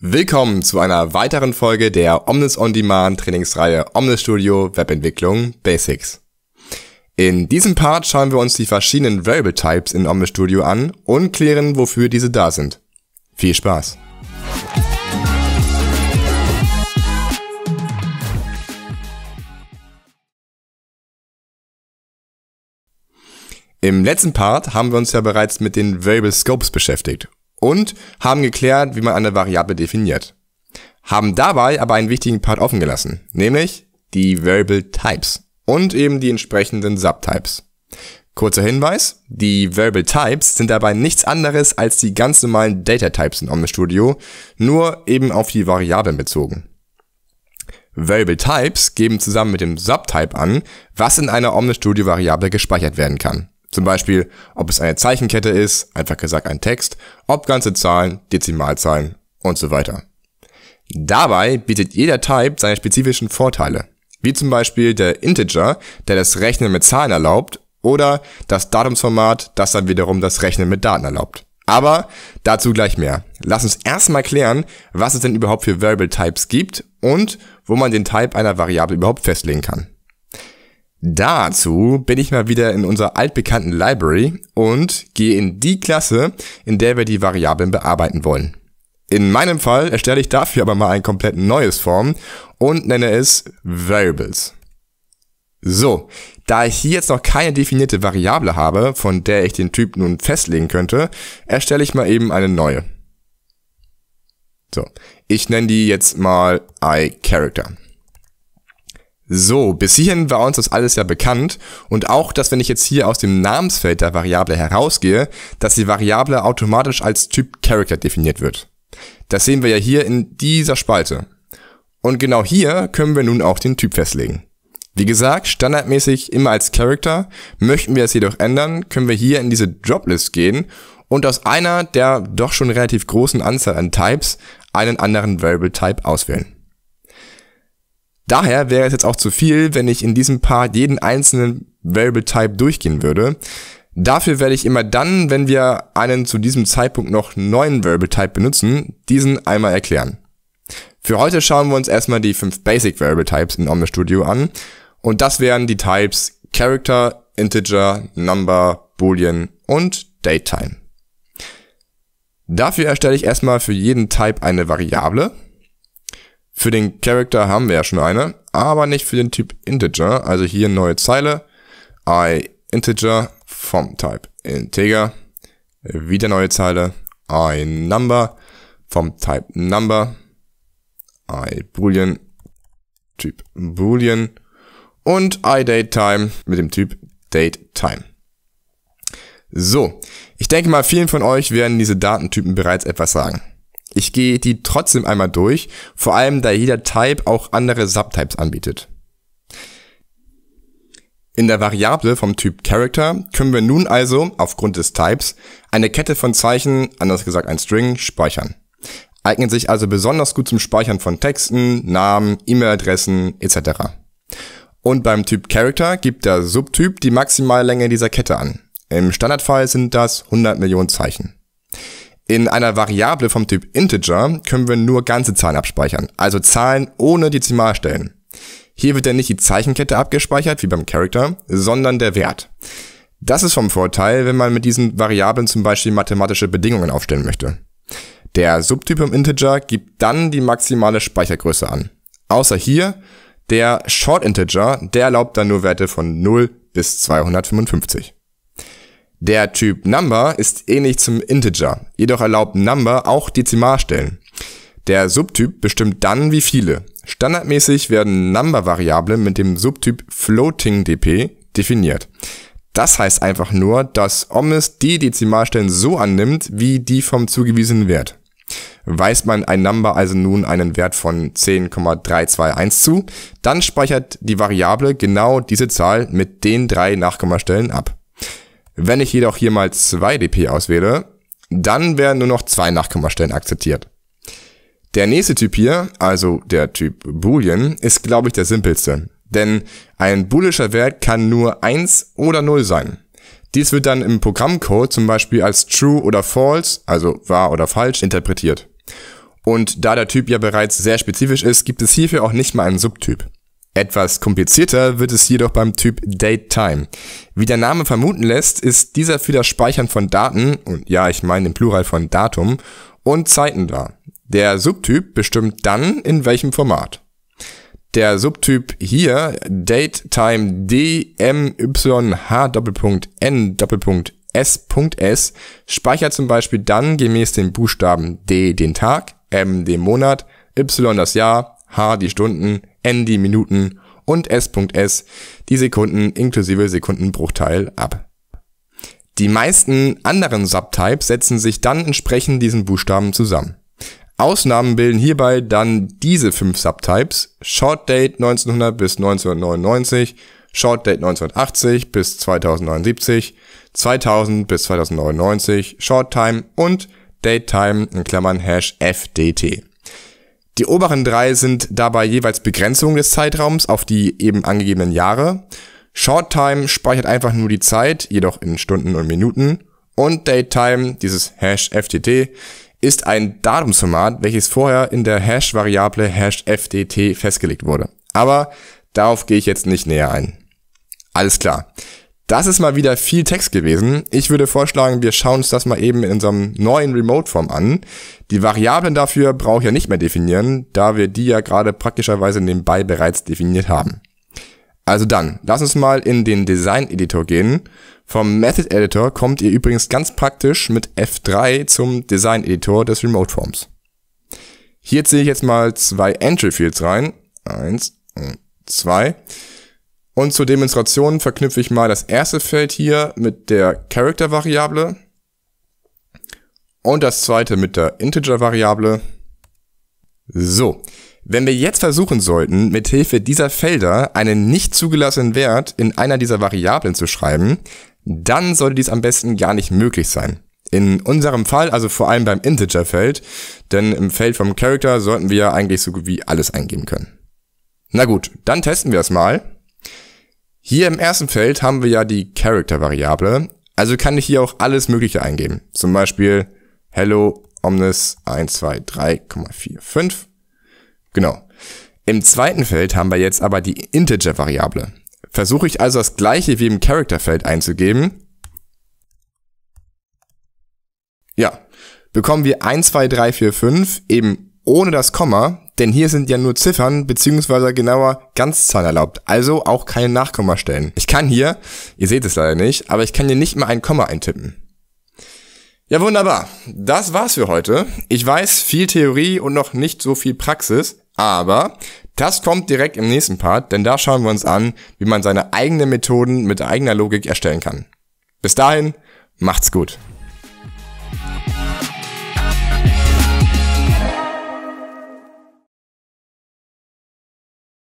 Willkommen zu einer weiteren Folge der Omnis On Demand Trainingsreihe Omnis Studio Webentwicklung Basics. In diesem Part schauen wir uns die verschiedenen Variable Types in Omnis Studio an und klären, wofür diese da sind. Viel Spaß! Im letzten Part haben wir uns ja bereits mit den Variable Scopes beschäftigt und haben geklärt, wie man eine Variable definiert. Haben dabei aber einen wichtigen Part offen gelassen, nämlich die Variable Types und eben die entsprechenden Subtypes. Kurzer Hinweis, die Variable Types sind dabei nichts anderes als die ganz normalen Data Types in OmniStudio, nur eben auf die Variablen bezogen. Variable Types geben zusammen mit dem Subtype an, was in einer OmniStudio-Variable gespeichert werden kann. Zum Beispiel, ob es eine Zeichenkette ist, einfach gesagt ein Text, ob ganze Zahlen, Dezimalzahlen und so weiter. Dabei bietet jeder Type seine spezifischen Vorteile, wie zum Beispiel der Integer, der das Rechnen mit Zahlen erlaubt, oder das Datumsformat, das dann wiederum das Rechnen mit Daten erlaubt. Aber dazu gleich mehr. Lass uns erstmal klären, was es denn überhaupt für Variable Types gibt und wo man den Type einer Variable überhaupt festlegen kann. Dazu bin ich mal wieder in unserer altbekannten Library und gehe in die Klasse, in der wir die Variablen bearbeiten wollen. In meinem Fall erstelle ich dafür aber mal ein komplett neues Form und nenne es Variables. So, da ich hier jetzt noch keine definierte Variable habe, von der ich den Typ nun festlegen könnte, erstelle ich mal eben eine neue. So, ich nenne die jetzt mal iCharacter. So, bis hierhin war uns das alles ja bekannt und auch, dass wenn ich jetzt hier aus dem Namensfeld der Variable herausgehe, dass die Variable automatisch als Typ Character definiert wird. Das sehen wir ja hier in dieser Spalte. Und genau hier können wir nun auch den Typ festlegen. Wie gesagt, standardmäßig immer als Character, möchten wir es jedoch ändern, können wir hier in diese Droplist gehen und aus einer der doch schon relativ großen Anzahl an Types einen anderen Variable Type auswählen. Daher wäre es jetzt auch zu viel, wenn ich in diesem Part jeden einzelnen Variable Type durchgehen würde. Dafür werde ich immer dann, wenn wir einen zu diesem Zeitpunkt noch neuen Variable Type benutzen, diesen einmal erklären. Für heute schauen wir uns erstmal die fünf Basic Variable Types in Omnistudio an. Und das wären die Types Character, Integer, Number, Boolean und Datetime. Dafür erstelle ich erstmal für jeden Type eine Variable für den Character haben wir ja schon eine, aber nicht für den Typ Integer. Also hier neue Zeile. I Integer vom Type Integer. Wieder neue Zeile. I Number vom Type Number. I Boolean Typ Boolean. Und I DateTime mit dem Typ DateTime. So, ich denke mal, vielen von euch werden diese Datentypen bereits etwas sagen. Ich gehe die trotzdem einmal durch, vor allem da jeder Type auch andere Subtypes anbietet. In der Variable vom Typ Character können wir nun also aufgrund des Types eine Kette von Zeichen, anders gesagt ein String, speichern. Eignet sich also besonders gut zum Speichern von Texten, Namen, E-Mail-Adressen etc. Und beim Typ Character gibt der Subtyp die maximale Länge dieser Kette an. Im Standardfall sind das 100 Millionen Zeichen. In einer Variable vom Typ Integer können wir nur ganze Zahlen abspeichern, also Zahlen ohne Dezimalstellen. Hier wird dann nicht die Zeichenkette abgespeichert, wie beim Character, sondern der Wert. Das ist vom Vorteil, wenn man mit diesen Variablen zum Beispiel mathematische Bedingungen aufstellen möchte. Der Subtyp im Integer gibt dann die maximale Speichergröße an. Außer hier, der Short Integer, der erlaubt dann nur Werte von 0 bis 255. Der Typ Number ist ähnlich zum Integer, jedoch erlaubt Number auch Dezimalstellen. Der Subtyp bestimmt dann wie viele. Standardmäßig werden Number-Variablen mit dem Subtyp FloatingDP definiert. Das heißt einfach nur, dass Omnis die Dezimalstellen so annimmt, wie die vom zugewiesenen Wert. Weist man ein Number also nun einen Wert von 10,321 zu, dann speichert die Variable genau diese Zahl mit den drei Nachkommastellen ab. Wenn ich jedoch hier mal zwei DP auswähle, dann werden nur noch zwei Nachkommastellen akzeptiert. Der nächste Typ hier, also der Typ Boolean, ist glaube ich der simpelste. Denn ein boolischer Wert kann nur 1 oder 0 sein. Dies wird dann im Programmcode zum Beispiel als true oder false, also wahr oder falsch, interpretiert. Und da der Typ ja bereits sehr spezifisch ist, gibt es hierfür auch nicht mal einen Subtyp. Etwas komplizierter wird es jedoch beim Typ DateTime. Wie der Name vermuten lässt, ist dieser für das Speichern von Daten, und ja, ich meine im Plural von Datum, und Zeiten da. Der Subtyp bestimmt dann, in welchem Format. Der Subtyp hier, DateTime DMYH.N.S.S, speichert zum Beispiel dann gemäß den Buchstaben D den Tag, M den Monat, Y das Jahr, H die Stunden, n die Minuten und s.s die Sekunden inklusive Sekundenbruchteil ab. Die meisten anderen Subtypes setzen sich dann entsprechend diesen Buchstaben zusammen. Ausnahmen bilden hierbei dann diese fünf Subtypes, Short Date 1900 bis 1999, Short Date 1980 bis 2079, 2000 bis 2099, Short Time und Datetime in Klammern Hash FDT. Die oberen drei sind dabei jeweils Begrenzungen des Zeitraums auf die eben angegebenen Jahre. Shorttime speichert einfach nur die Zeit, jedoch in Stunden und Minuten. Und Datetime, dieses Hash FTT, ist ein Datumsformat, welches vorher in der Hash-Variable Hash FTT festgelegt wurde. Aber darauf gehe ich jetzt nicht näher ein. Alles klar. Das ist mal wieder viel Text gewesen. Ich würde vorschlagen, wir schauen uns das mal eben in unserem neuen Remote-Form an. Die Variablen dafür brauche ich ja nicht mehr definieren, da wir die ja gerade praktischerweise nebenbei bereits definiert haben. Also dann, lass uns mal in den Design-Editor gehen. Vom Method-Editor kommt ihr übrigens ganz praktisch mit F3 zum Design-Editor des Remote-Forms. Hier ziehe ich jetzt mal zwei Entry-Fields rein. Eins und zwei. Und zur Demonstration verknüpfe ich mal das erste Feld hier mit der Character-Variable und das zweite mit der Integer-Variable. So, wenn wir jetzt versuchen sollten, mit Hilfe dieser Felder einen nicht zugelassenen Wert in einer dieser Variablen zu schreiben, dann sollte dies am besten gar nicht möglich sein. In unserem Fall, also vor allem beim Integer-Feld, denn im Feld vom Character sollten wir eigentlich so gut wie alles eingeben können. Na gut, dann testen wir es mal. Hier im ersten Feld haben wir ja die Character-Variable, also kann ich hier auch alles Mögliche eingeben. Zum Beispiel Hello Omnis 123,45. Genau. Im zweiten Feld haben wir jetzt aber die Integer-Variable. Versuche ich also das gleiche wie im Character-Feld einzugeben. Ja, bekommen wir 12345 eben ohne das Komma denn hier sind ja nur Ziffern beziehungsweise genauer Ganzzahlen erlaubt, also auch keine Nachkommastellen. Ich kann hier, ihr seht es leider nicht, aber ich kann hier nicht mal ein Komma eintippen. Ja, wunderbar. Das war's für heute. Ich weiß, viel Theorie und noch nicht so viel Praxis, aber das kommt direkt im nächsten Part, denn da schauen wir uns an, wie man seine eigenen Methoden mit eigener Logik erstellen kann. Bis dahin, macht's gut.